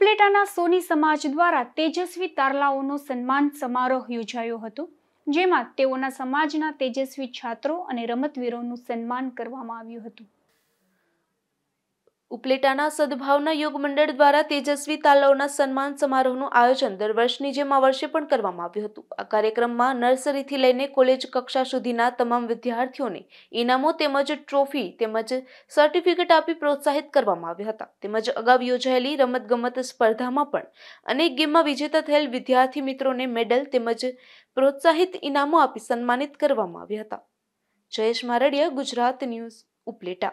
ઉપલેટાના સોની સમાજ દ્વારા તેજસ્વી તારલાઓનો સન્માન સમારોહ યોજાયો હતો જેમાં તેઓના સમાજના તેજસ્વી છાત્રો અને રમતવીરોનું સન્માન કરવામાં આવ્યું હતું ઉપલેટાના સદભાવના યોગ મંડળ દ્વારા તેજસ્વી તાલાવના સન્માન સમારોહનું આયોજન દર વર્ષની જેમ આ વર્ષે પણ કરવામાં આવ્યું હતું આ કાર્યક્રમમાં નર્સરીથી લઈને કોલેજ કક્ષા સુધીના તમામ વિદ્યાર્થીઓને ઇનામો તેમજ ટ્રોફી તેમજ સર્ટિફિકેટ આપી પ્રોત્સાહિત કરવામાં આવ્યા હતા તેમજ અગાઉ યોજાયેલી રમતગમત સ્પર્ધામાં પણ અનેક ગેમમાં વિજેતા થયેલ વિદ્યાર્થી મિત્રોને મેડલ તેમજ પ્રોત્સાહિત ઇનામો આપી સન્માનિત કરવામાં આવ્યા હતા જયેશ મારડિયા ગુજરાત ન્યૂઝ ઉપલેટા